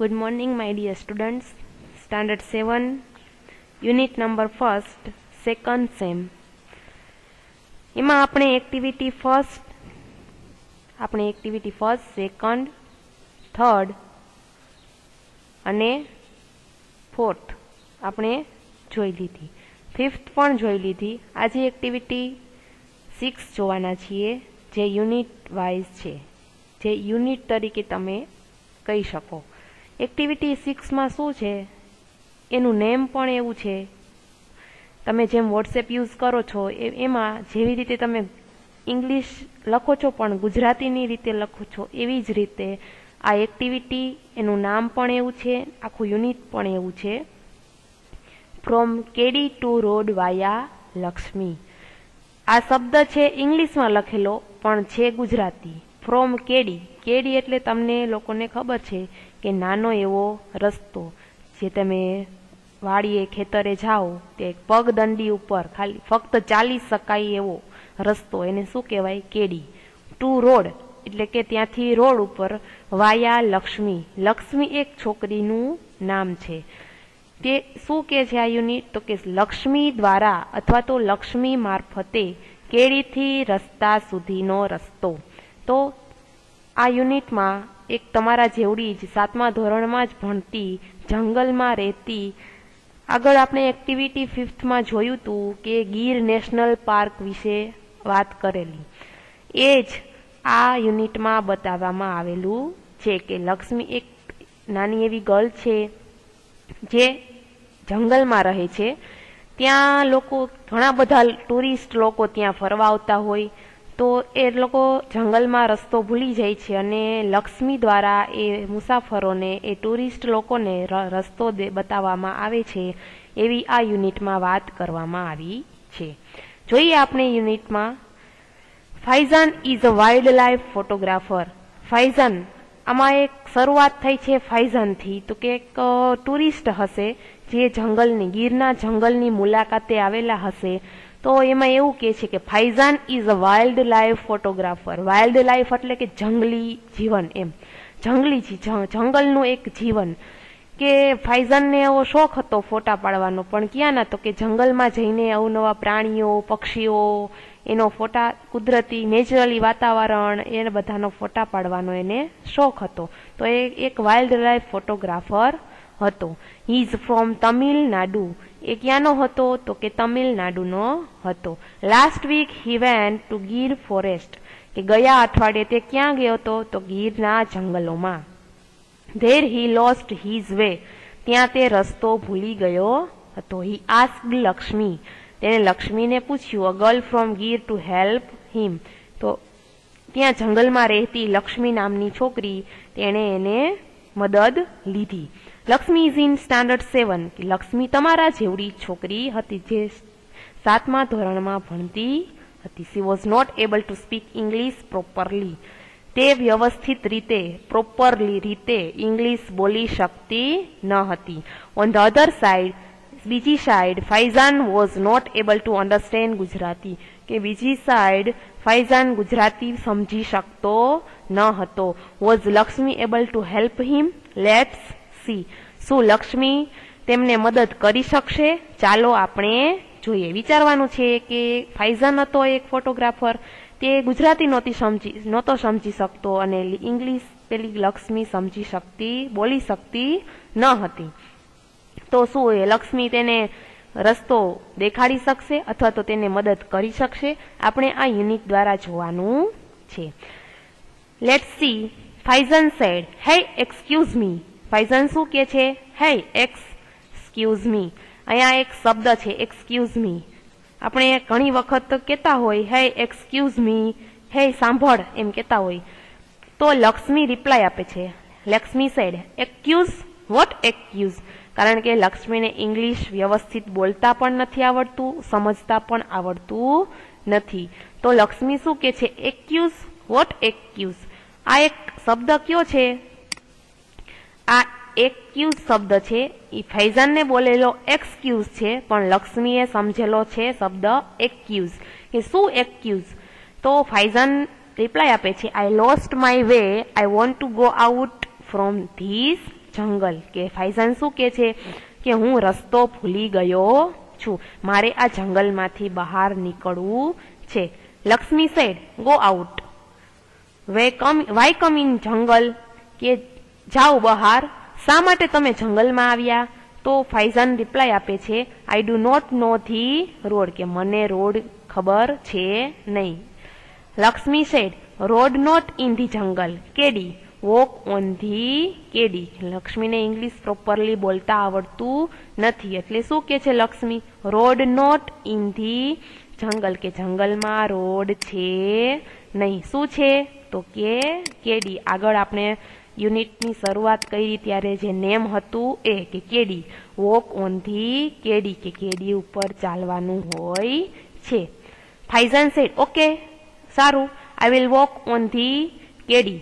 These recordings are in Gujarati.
good morning my dear students standard seven unit number first second sem એમાં આપણે એક્ટિવિટી ફર્સ્ટ આપણે એક્ટિવિટી ફર્સ્ટ સેકન્ડ થર્ડ અને ફોર્થ આપણે જોઈ લીધી ફિફ્થ પણ જોઈ લીધી આજે એક્ટિવિટી સિક્સ જોવાના છીએ જે યુનિટ વાઇઝ છે જે યુનિટ તરીકે તમે કહી શકો એક્ટિવિટી સિક્સમાં શું છે એનું નેમ પણ એવું છે તમે જેમ વોટ્સએપ યુઝ કરો છો એ એમાં જેવી રીતે તમે ઇંગ્લિશ લખો છો પણ ગુજરાતીની રીતે લખો છો એવી જ રીતે આ એક્ટિવિટી એનું નામ પણ એવું છે આખું યુનિટ પણ એવું છે ફ્રોમ કેડી ટુ રોડ વાયા લક્ષ્મી આ શબ્દ છે ઇંગ્લિશમાં લખેલો પણ છે ગુજરાતી ફ્રોમ કેડી કેડી એટલે તમને લોકોને ખબર છે કે નાનો એવો રસ્તો જે તમે વાડીએ ખેતરે જાઓ તે પગદંડી ઉપર ખાલી ફક્ત ચાલી શકાય એવો રસ્તો એને શું કહેવાય કેડી ટુ રોડ એટલે કે ત્યાંથી રોડ ઉપર વાયા લક્ષ્મી લક્ષ્મી એક છોકરીનું નામ છે તે શું કહે છે આ યુનિટ તો કે લક્ષ્મી દ્વારા અથવા તો લક્ષ્મી મારફતે કેળીથી રસ્તા સુધીનો રસ્તો તો આ યુનિટમાં એક તમારા જેવડી જ સાતમા ધોરણમાં જ ભણતી જંગલમાં રહેતી આગળ આપણે એક્ટિવિટી ફિફ્થમાં જોયું હતું કે ગીર નેશનલ પાર્ક વિશે વાત કરેલી એ જ આ યુનિટમાં બતાવવામાં આવેલું છે કે લક્ષ્મી એક નાની એવી ગર્લ છે જે જંગલમાં રહે છે ત્યાં લોકો ઘણા બધા ટુરિસ્ટ લોકો ત્યાં ફરવા આવતા હોય તો એ લોકો જંગલમાં રસ્તો ભૂલી જાય છે અને લક્ષ્મી દ્વારા એ મુસાફરોને એ ટુરિસ્ટ લોકોને રસ્તો બતાવવામાં આવે છે એવી આ યુનિટમાં વાત કરવામાં આવી છે જોઈએ આપણે યુનિટમાં Faizan is a wildlife photographer Faizan આમાં એક શરૂઆત થઈ છે ફાઇઝનથી તો કે એક ટુરિસ્ટ હશે જે જંગલની ગીરના જંગલની મુલાકાતે આવેલા હશે તો એમાં એવું કહે છે કે Faizan is a wildlife photographer wildlife એટલે કે જંગલી જીવન એમ જંગલી જંગલનું એક જીવન કે ફાઇઝાનને એવો શોખ હતો ફોટા પાડવાનો પણ ક્યાંના તો કે જંગલમાં જઈને અવનવા પ્રાણીઓ પક્ષીઓ એનો ફોટા કુદરતી નેચરલી વાતાવરણ એ બધાનો ફોટા પાડવાનો એને શોખ હતો તો એ એક વાઇલ્ડ લાઈફ ફોટોગ્રાફર હતો હી ઇઝ ફ્રોમ તમિલનાડુ એ ક્યાંનો હતો તો કે તમિલનાડુનો હતો last week he went to Gir forest કે ગયા અઠવાડિયે તે ક્યાં ગયો હતો તો ગીરના જંગલોમાં there he lost his way ત્યાં તે રસ્તો ભૂલી ગયો હતો હી આસ્ક લક્ષ્મી તેણે લક્ષ્મીને પૂછ્યું a girl from Gir to help him તો ત્યાં જંગલમાં રહેતી લક્ષ્મી નામની છોકરી તેણે એને મદદ લીધી Lakshmi is in standard seven કે લક્ષ્મી તમારા જેવડી છોકરી હતી જે સાતમા ધોરણમાં ભણતી હતી she was not able to speak English properly તે વ્યવસ્થિત રીતે પ્રોપરલી રીતે ઇંગ્લિશ બોલી શકતી ન હતી ઓન ધ અધર સાઈડ બીજી side Faizan was not able to understand Gujarati કે બીજી સાઈડ ફાઇઝાન ગુજરાતી સમજી શકતો ન હતો was Lakshmi able to help him let's see શું લક્ષ્મી તેમને મદદ કરી શકશે ચાલો આપણે જોઈએ વિચારવાનું છે કે ફાઇઝન હતો એક ફોટોગ્રાફર તે ગુજરાતી નહોતી સમજી નહોતો સમજી શકતો અને ઇંગ્લિશ પેલી લક્ષ્મી સમજી શકતી બોલી શકતી ન હતી તો શું એ લક્ષ્મી તેને રસ્તો દેખાડી શકશે અથવા તો તેને મદદ કરી શકશે આપણે આ યુનિટ દ્વારા જોવાનું છે let see Faizan said hey excuse me Faizan શું કહે છે હે એક્સક્યુઝ મી અહીંયા એક શબ્દ છે એક્સક્યુઝ મી આપણે ઘણી વખત કહેતા હોય હે એક્સક્યુઝ મી હે સાંભળ એમ કહેતા હોય તો લક્ષ્મી રિપ્લાય આપે છે Lakshmi said accuse what accuse કારણ કે લક્ષ્મીને ઇંગ્લિશ વ્યવસ્થિત બોલતા પણ નથી આવડતું સમજતા પણ આવડતું નથી તો લક્ષ્મી શું કહે છે એક્યુઝ વોટ એક્યુઝ આ એક શબ્દ કયો છે આ એક્યુઝ શબ્દ છે એ ફૈઝાનને બોલેલો એક્સક્યુઝ છે પણ લક્ષ્મીએ સમજેલો છે શબ્દ એક્યુઝ કે શું એક્યુઝ તો ફૈઝાન રિપ્લાય આપે છે I lost my way I want to go out from this jungle કે ફૈઝાન શું કે છે કે હું રસ્તો ભૂલી ગયો છું મારે આ જંગલમાંથી બહાર નીકળવું છે Lakshmi said go out way come why come in jungle કે જાઓ બહાર શા માટે તમે જંગલમાં આવ્યા તો ફાઇઝાન રિપ્લાય આપે છે I do not know the road કે મને રોડ ખબર છે નહીં Lakshmi said road not in the jungle કેડી વોક ઓન ધી કેડી લક્ષ્મીને ઇંગ્લિશ પ્રોપરલી બોલતા આવડતું નથી એટલે શું કે છે Lakshmi road not in the jungle કે જંગલમાં રોડ છે નહીં શું છે તો કે કેડી આગળ આપણે યુનિટની શરૂઆત કરી ત્યારે જે નેમ હતું એ કે કેડી વોક ઓન ધી કેડી કે કેડી ઉપર ચાલવાનું હોય છે ફાઇઝન સેટ ઓકે સારું I will walk on the કેડી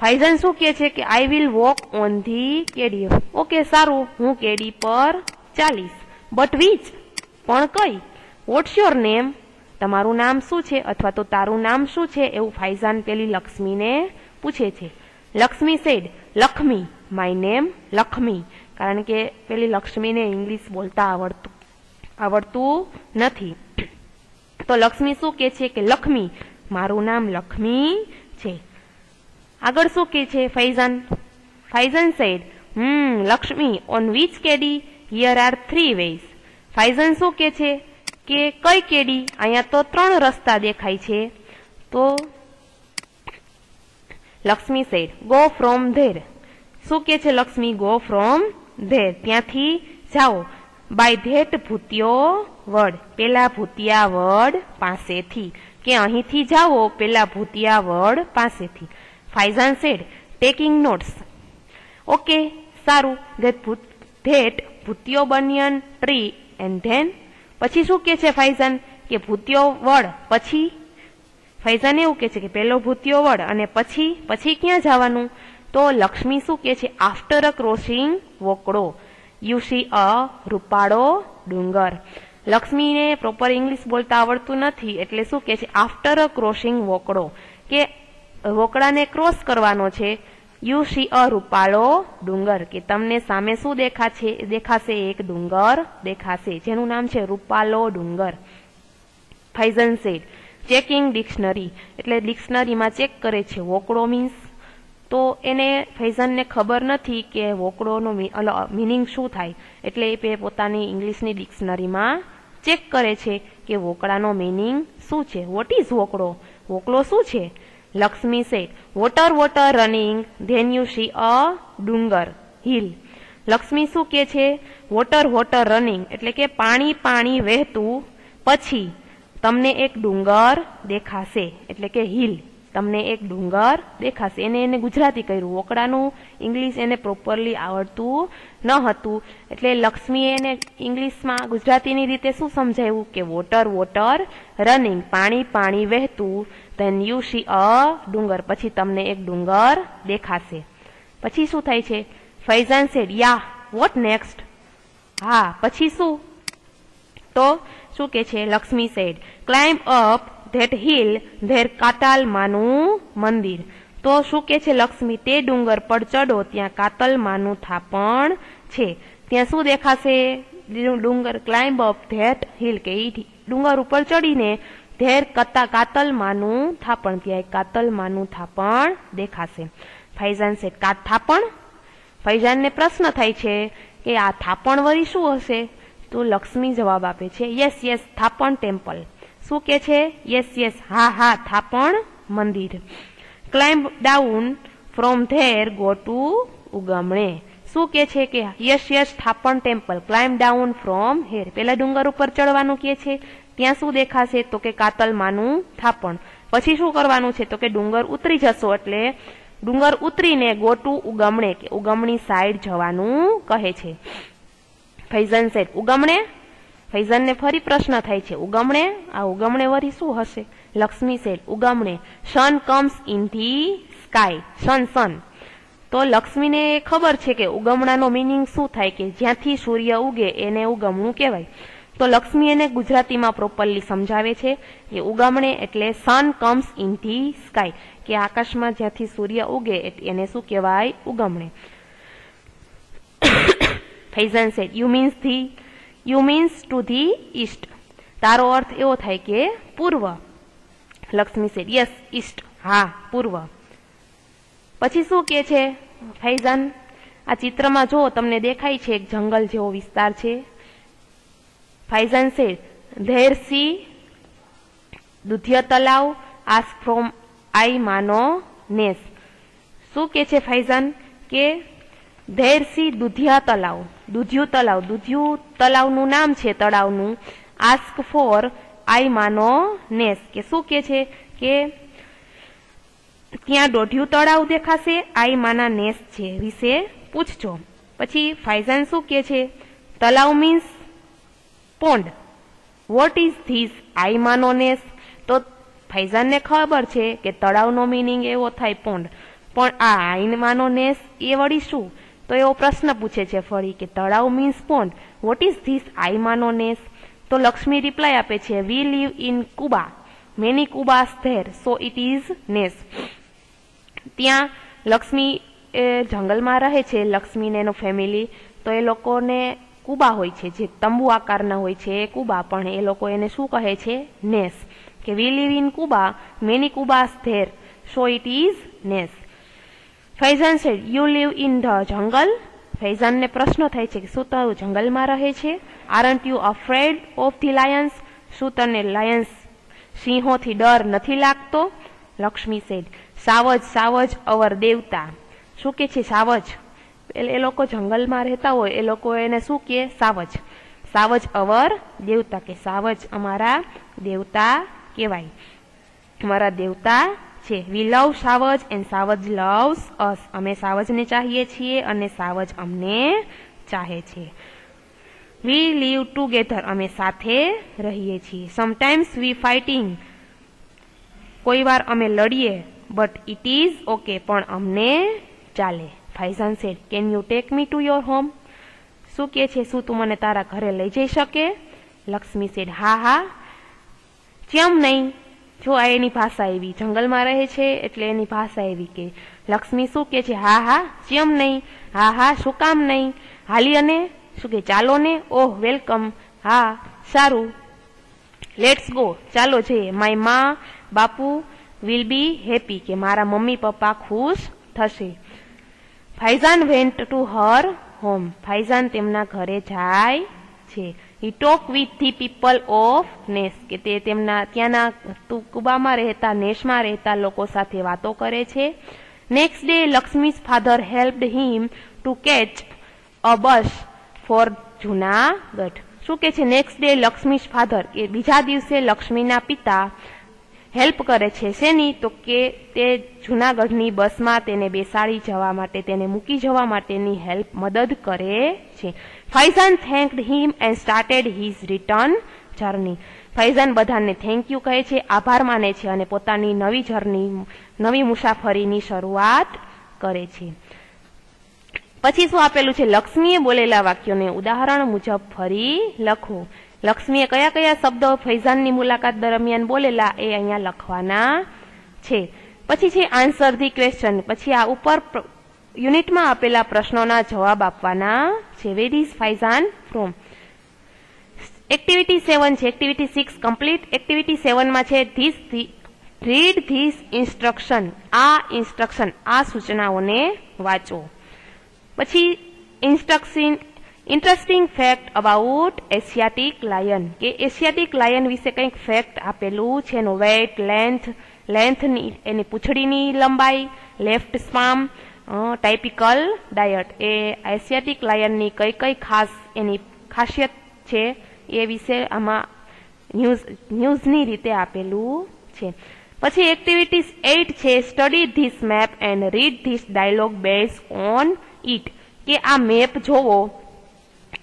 ફાઇઝન શું કહે છે કે I will walk on the કેડી ઓકે સારું હું કેડી પર ચાલીશ બટ વીચ પણ કઈ વોટ્સ યોર નેમ તમારું નામ શું છે અથવા તો તારું નામ શું છે એવું ફાઇઝાન પેલી લક્ષ્મીને પૂછે છે Lakshmi said Lakshmi my name Lakshmi કારણ કે પેલી લક્ષ્મીને ઇંગ્લિશ બોલતા આવડતું આવડતું નથી તો લક્ષ્મી શું કહે છે કે લક્ષ્મી મારું નામ લક્ષ્મી છે આગળ શું કહે છે Faizan Faizan said hmm Lakshmi on which કેડી here are three ways Faizan શું કહે છે કે કઈ કેડી અહીંયા તો ત્રણ રસ્તા દેખાય છે તો Lakshmi said go from there શું કે છે લક્ષ્મી ગો ફ્રોમ ધેર ત્યાંથી જાઓ બાય ધેટ ભૂતિયો વડ પેલા ભૂતિયા વડ પાસેથી કે અહીંથી જાઓ પેલા ભૂતિયા વડ પાસેથી Faizan said taking notes okay સારું ધેટ ભૂત ધેટ ભૂતિયો બનિયન ટ્રી એન્ડ ધેન પછી શું કે છે ફાઇઝાન કે ભૂતિયો વડ પછી ફૈઝાન એવું કહે છે કે પહેલો ભૂતિયો વડ અને પછી પછી ક્યાં જવાનું તો લક્ષ્મી શું કહે છે આફ્ટર અ ક્રોસિંગ વોકડો યુ સી અ રૂપાળો ડુંગર લક્ષ્મીને પ્રોપર ઇંગ્લિશ બોલતા આવડતું નથી એટલે શું કહે છે આફ્ટર અ ક્રોસિંગ વોકડો કે વોકડાને ક્રોસ કરવાનો છે યુ સી અ રૂપાળો ડુંગર કે તમને સામે શું દેખાશે દેખાશે એક ડુંગર દેખાશે જેનું નામ છે રૂપાલો ડુંગર ફૈઝન સેડ ચેકિંગ ડિક્શનરી એટલે ડિક્શનરીમાં ચેક કરે છે વોકળો મીન્સ તો એને ફૈઝનને ખબર નથી કે વોકડોનો મિનિંગ શું થાય એટલે એ પોતાની ઇંગ્લિશની ડિક્શનરીમાં ચેક કરે છે કે વોકળાનો મિનિંગ શું છે વોટ ઇઝ વોકળો વોકળો શું છે Lakshmi said water water running then you see a ડુંગર હિલ લક્ષ્મી શું કે છે વોટર વોટર રનિંગ એટલે કે પાણી પાણી વહેતું પછી તમને એક ડુંગર દેખાશે એટલે કે હિલ તમને એક ડુંગર દેખાશે એને એને ગુજરાતી કર્યું ઓકડાનું ઇંગ્લિશ એને પ્રોપરલી આવડતું ન હતું એટલે લક્ષ્મીએ એને ઇંગ્લિશમાં ગુજરાતીની રીતે શું સમજાવ્યું કે વોટર વોટર રનિંગ પાણી પાણી વહેતું ધેન યુ સી અ ડુંગર પછી તમને એક ડુંગર દેખાશે પછી શું થાય છે Faizan said yeah what next હા પછી શું તો શું કે છે Lakshmi said climb up that hill there માનું મંદિર તો શું કે છે લક્ષ્મી તે ડુંગર પર ચડો ત્યાં કાતલ માનું થાપણ છે ત્યાં શું દેખાશે ડુંગર ક્લાઇમ્બ અપ ધેટ હિલ કે ડુંગર ઉપર ચડીને ધેર કતા માનું થાપણ ત્યાં એક માનું થાપણ દેખાશે ફૈઝાન સેટ કા થાપણ ફૈઝાનને પ્રશ્ન થાય છે કે આ થાપણ વળી શું હશે તો લક્ષ્મી જવાબ આપે છે યસ યસ થાપણ ટેમ્પલ શું કહે છે યસ યસ હા હા થાપણ મંદિર climb down from there go to ઉગમણે શું કહે છે કે યસ યસ થાપણ temple climb down from here પહેલાં ડુંગર ઉપર ચડવાનું કહે છે ત્યાં શું દેખાશે તો કે કાતલ માનું થાપણ પછી શું કરવાનું છે તો કે ડુંગર ઉતરી જશો એટલે ડુંગર ઉતરીને ગોટુ ઉગમણે કે ઉગમણી સાઈડ જવાનું કહે છે ફૈઝન સાહેબ ઉગમણે ફૈઝનને ફરી પ્રશ્ન થાય છે ઉગમણે આ ઉગમણે વરી શું હશે લક્ષ્મી સેટ ઉગમણે sun comes in the sky sun sun તો લક્ષ્મીને ખબર છે કે ઉગમણાનો મિનિંગ શું થાય કે જ્યાંથી સૂર્ય ઉગે એને ઉગમણું કહેવાય તો લક્ષ્મી એને ગુજરાતીમાં પ્રોપરલી સમજાવે છે કે ઉગમણે એટલે sun comes in the sky કે આકાશમાં જ્યાંથી સૂર્ય ઉગે એને શું કહેવાય ઉગમણે Faizan said you means the you means to the east તારો અર્થ એવો થાય કે પૂર્વ લક્ષ્મી સેટ યસ ઈસ્ટ હા પૂર્વ પછી શું કે છે ફૈઝાન આ ચિત્રમાં જો તમને દેખાય છે એક જંગલ જેવો વિસ્તાર છે ફાઇઝન સેટ ધેર સી Dudhiya Talav as from I માનો નેસ શું કે છે ફાઇઝન કે ધેર સી દુધિયા તલાવ દૂધિયું તળાવ દૂધિયું તળાવનું નામ છે તળાવનું આસ્ક ફોર આઈ માનો નેસ કે શું કે છે કે ત્યાં દોઢિયું તળાવ દેખાશે આઈ માના નેસ છે વિશે પૂછજો પછી ફાઇઝાન શું કે છે તળાવ means pond what is this I માનો નેસ તો ફૈઝાનને ખબર છે કે તળાવનો મિનિંગ એવો થાય પોન્ડ પણ આ આઈનમાનો નેસ એ વળી શું તો એવો પ્રશ્ન પૂછે છે ફરી કે તળાવ means pond what is this I માનો નેસ તો લક્ષ્મી રિપ્લાય આપે છે we live in kuba many kubas there so it is nes ત્યાં લક્ષ્મી એ જંગલમાં રહે છે લક્ષ્મીને એનો ફેમિલી તો એ લોકોને કુબા હોય છે જે તંબુ આકારના હોય છે એ કુબા પણ એ લોકો એને શું કહે છે નેસ કે we live in kuba many kubas there so it is nes Faizan said you live in the jungle ફૈઝનને પ્રશ્ન થાય છે કે શું તારું જંગલમાં રહે છે aren't you afraid of the lions શું તને લાયન્સ સિંહોથી ડર નથી લાગતો લક્ષ્મી સેડ સાવજ સાવજ અવર દેવતા શું કે છે સાવજ એટલે એ લોકો જંગલમાં રહેતા હોય એ લોકો એને શું કહે સાવજ સાવજ અવર દેવતા કે સાવજ અમારા દેવતા કહેવાય અમારા દેવતા છે વી લવ સાવજ એન્ડ સાવજ લવ્સ અસ અમે સાવજને ચાહીએ છીએ અને સાવજ અમને ચાહે છે વી લીવ ટુગેધર અમે સાથે રહીએ છીએ સમટાઈમ્સ વી ફાઇટિંગ કોઈ વાર અમે લડીએ બટ ઇટ ઇઝ ઓકે પણ અમને ચાલે Faizan said can you take me to your home શું કહે છે શું તું મને તારા ઘરે લઈ જઈ શકે લક્ષ્મી સેડ હા હા કેમ નહીં જો આ એની ભાષા એવી જંગલમાં રહે છે એટલે એની ભાષા એવી કે લક્ષ્મી શું કે છે હા હા ચેમ નહીં હા હા શું કામ નહીં હાલી અને શું કે ચાલો ને ઓહ વેલકમ હા સારું લેટ્સ ગો ચાલો જઈએ માય મા બાપુ વિલ બી હેપી કે મારા મમ્મી પપ્પા ખુશ થશે Faizan went to her home Faizan તેમના ઘરે જાય છે he talk with the people of nes કે તે તેમના ત્યાંના તુકુબામાં રહેતા નેશમાં રહેતા લોકો સાથે વાતો કરે છે next day Lakshmi's father helped him to catch a bus for Junagadh શું કે છે નેક્સ્ટ ડે લક્ષ્મીસ ફાધર એ બીજા દિવસે લક્ષ્મીના પિતા હેલ્પ કરે છે શેની તો કે તે જૂનાગઢની બસમાં તેને બેસાડી જવા માટે તેને મૂકી જવા માટેની હેલ્પ મદદ કરે છે Faizan thanked him and started his return journey Faizan બધાને થેન્ક યુ કહે છે આભાર માને છે અને પોતાની નવી જર્ની નવી મુસાફરીની શરૂઆત કરે છે પછી શું આપેલું છે લક્ષ્મીએ બોલેલા વાક્યોને ઉદાહરણ મુજબ ફરી લખો લક્ષ્મીએ કયા કયા શબ્દો ફૈઝાનની મુલાકાત દરમિયાન બોલેલા એ અહીંયા લખવાના છે પછી છે આન્સર ધી ક્વેશ્ચન પછી આ ઉપર યુનિટમાં આપેલા પ્રશ્નોના જવાબ આપવાના છે where is Faizan from activity seven છે એક્ટિવિટી સિક્સ કમ્પ્લીટ એક્ટિવિટી સેવનમાં છે ધીસ રીડ ધીસ ઇન્સ્ટ્રક્શન આ ઇન્સ્ટ્રક્શન આ સૂચનાઓને વાંચો પછી instruction interesting fact about Asiatic lion કે એશિયાટિક લાયન વિશે કંઈક ફેક્ટ આપેલું છે એનું વેટ લેન્થ લેન્થની એની પૂંછડીની લંબાઈ લેફ્ટ સ્પામ ટાઇપિકલ ડાયટ એ એશિયાટિક લાયનની કઈ કઈ ખાસ એની ખાસિયત છે એ વિશે આમાં ન્યૂઝ ન્યૂઝની રીતે આપેલું છે પછી એક્ટિવિટીઝ એઇટ છે study this map and read this dialogue base on it કે આ મેપ જોવો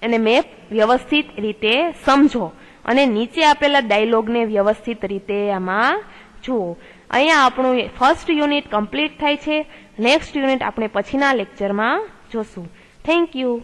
એને મેપ વ્યવસ્થિત રીતે સમજો અને નીચે આપેલા ડાયલોગને વ્યવસ્થિત રીતે આમાં જુઓ અહીંયા આપણું ફર્સ્ટ યુનિટ કમ્પ્લીટ થાય છે નેક્સ્ટ યુનિટ આપણે પછીના લેક્ચરમાં જોશું થેન્ક યુ